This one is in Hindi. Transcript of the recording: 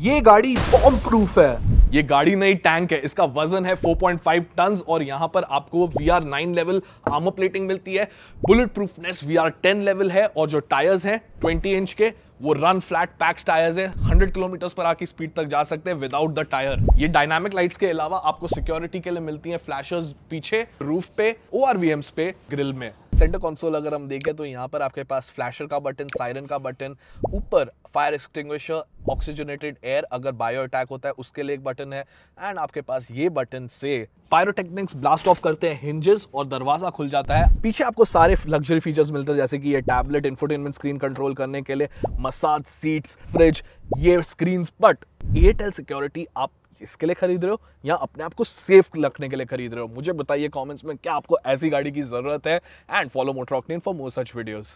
ये गाड़ी बॉम्ब प्रूफ है ये गाड़ी नहीं टैंक है इसका वजन है 4.5 टन और यहाँ पर आपको वी आर नाइन लेवल आमो प्लेटिंग मिलती है bullet proofness V R ten level है और जो टायर्स हैं 20 इंच के वो रन फ्लैट पैक्स टायर्स है 100 किलोमीटर पर आकी स्पीड तक जा सकते हैं विदाउट द टायर ये डायनामिक लाइट्स के अलावा आपको सिक्योरिटी के लिए मिलती है फ्लैशर्स पीछे रूफ पे ओ पे ग्रिल में सेंटर कंसोल अगर हम देखें तो यहाँ पर आपके पास फ्लैशर का बटन साइरन का बटन ऊपर फायर एक्सटिंग्विशर ऑक्सीजनेटेड एयर अगर बायो अटैक होता है उसके लिए एक बटन है एंड आपके पास ये बटन से पायरोटेक्निक्स ब्लास्ट ऑफ करते हैं हिंजेस और दरवाजा खुल जाता है पीछे आपको सारे लग्जरी फीचर्स मिलते हैं जैसे कि ये टैबलेट इन्फोटेनमेंट स्क्रीन कंट्रोल करने के लिए मसाज सीट्स फ्रिज ये स्क्रीन बट एयरटेल सिक्योरिटी आप इसके लिए खरीद रहे हो या अपने आप को सेफ रखने के लिए खरीद रहे हो मुझे बताइए कमेंट्स में क्या आपको ऐसी गाड़ी की ज़रूरत है एंड फॉलो मोटरॉकनिन फॉर मोर सच वीडियोज़